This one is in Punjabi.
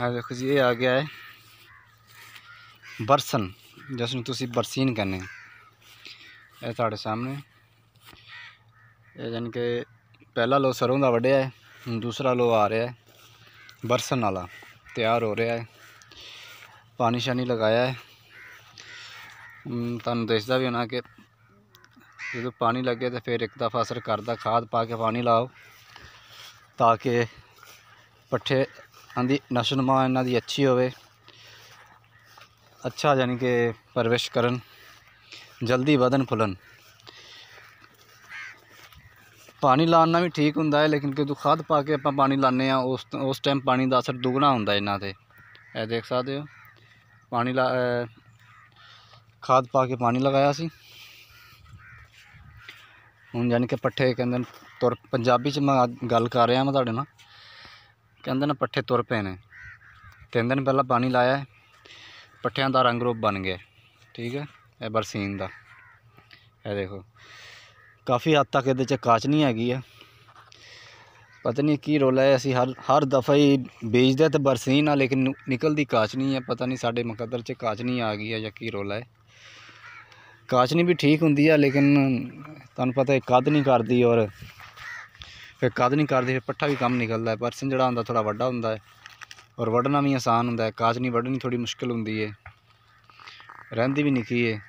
ਆ ਵੇਖੋ ਜੀ ਇਹ ਆ ਗਿਆ ਹੈ ਬਰਸਨ ਜਿਸ ਨੂੰ ਤੁਸੀਂ ਬਰਸੀਨ ਕਹਿੰਦੇ ਇਹ ਤੁਹਾਡੇ ਸਾਹਮਣੇ ਇਹ ਜਨ ਕੇ ਪਹਿਲਾ ਲੋ ਸਰੋਂ ਦਾ ਵੜਿਆ ਹੈ ਦੂਸਰਾ ਲੋ ਆ ਰਿਹਾ ਹੈ ਬਰਸਨ ਵਾਲਾ ਤਿਆਰ ਹੋ ਰਿਹਾ ਹੈ ਪਾਣੀ ਸ਼ਾਨੀ ਲਗਾਇਆ ਹੈ ਤੁਹਾਨੂੰ ਦੱਸਦਾ ਵੀ ਹੋਣਾ ਕਿ ਜਦੋਂ ਪਾਣੀ ਲੱਗੇ ਤਾਂ ਫਿਰ ਇੱਕ ਦਫਾ ਅਸਰ ਕਰਦਾ ਖਾਦ ਪਾ ਕੇ ਪਾਣੀ ਲਾਓ ਤਾਂ ਕਿ ਪੱਠੇ ਇਹਨਾਂ ਦੀ ਨਸ਼ਨਮਾ ਇਹਨਾਂ ਦੀ ਅੱਛੀ ਹੋਵੇ ਅੱਛਾ ਯਾਨੀ ਕਿ ਪਰਵਿਸ਼ ਕਰਨ ਜਲਦੀ ਵਧਨ ਫੁੱਲਣ ਪਾਣੀ ਲਾਣਾ ਵੀ ਠੀਕ ਹੁੰਦਾ ਹੈ ਲੇਕਿਨ ਕਿ ਤੂੰ ਖਾਦ ਪਾ ਕੇ ਆਪਾਂ ਪਾਣੀ ਲਾਣੇ ਆ ਉਸ ਉਸ ਟਾਈਮ ਪਾਣੀ ਦਾ ਅਸਰ ਦੁੱਗਣਾ ਹੁੰਦਾ ਇਹਨਾਂ ਤੇ ਇਹ ਦੇਖ ਸਕਦੇ ਹੋ ਪਾਣੀ ਲਾ ਖਾਦ ਪਾ ਕੇ ਪਾਣੀ ਲਗਾਇਆ ਸੀ ਹੁਣ ਯਾਨੀ ਕਿ ਪੱਠੇ ਕਹਿੰਦੇ ਤੁਰ ਪੰਜਾਬੀ ਚ ਮੈਂ ਗੱਲ ਕਰ ਰਿਹਾ ਮੈਂ ਤੁਹਾਡੇ ਨਾਲ ਕਹਿੰਦੇ ਨੇ ਪੱਠੇ ਤੁਰ ਪਏ ਨੇ ਤਿੰਨ ਦਿਨ ਪਹਿਲਾਂ ਪਾਣੀ ਲਾਇਆ ਪੱਠਿਆਂ ਦਾ ਰੰਗ ਰੂਪ ਬਣ ਗਿਆ ਠੀਕ ਹੈ ਇਹ ਬਰਸੀਨ ਦਾ ਇਹ ਦੇਖੋ ਕਾਫੀ ਹੱਦ ਤੱਕ ਇਹਦੇ 'ਚ ਕਾਚ ਨਹੀਂ ਹੈਗੀ ਆ ਪਤਾ ਨਹੀਂ ਕੀ ਰੋਲਾ ਹੈ ਅਸੀਂ ਹਰ ਹਰ ਦਫਾ ਹੀ ਬੀਜਦੇ ਤੇ ਬਰਸੀਨ ਆ ਲੇਕਿਨ ਨਿਕਲਦੀ ਕਾਚ ਨਹੀਂ ਹੈ ਪਤਾ ਨਹੀਂ ਸਾਡੇ ਮੁਕੱਦਰ 'ਚ ਕਾਚ ਨਹੀਂ ਆ ਗਈ ਹੈ ਜਾਂ ਕੀ ਰੋਲਾ ਹੈ ਕਾਚ ਨਹੀਂ ਵੀ ਠੀਕ ਹੁੰਦੀ ਆ ਲੇਕਿਨ ਤੁਹਾਨੂੰ ਪਤਾ ਹੈ ਕੱਦ ਨਹੀਂ ਕਰਦੀ ਔਰ ਫਿਰ ਕਾਦ ਨਹੀਂ ਕਰਦੇ ਫਿਰ ਪੱਠਾ ਵੀ ਕੰਮ ਨਿਕਲਦਾ ਪਰ ਜਿਹੜਾ ਹੁੰਦਾ ਥੋੜਾ ਵੱਡਾ ਹੁੰਦਾ ਹੈ ਔਰ ਵੱਢਣਾ ਵੀ ਆਸਾਨ ਹੁੰਦਾ ਹੈ ਨਹੀਂ ਵੱਢਣੀ ਥੋੜੀ ਮੁਸ਼ਕਲ ਹੁੰਦੀ ਹੈ ਰਹਿੰਦੀ ਵੀ ਨਿੱਕੀ ਹੈ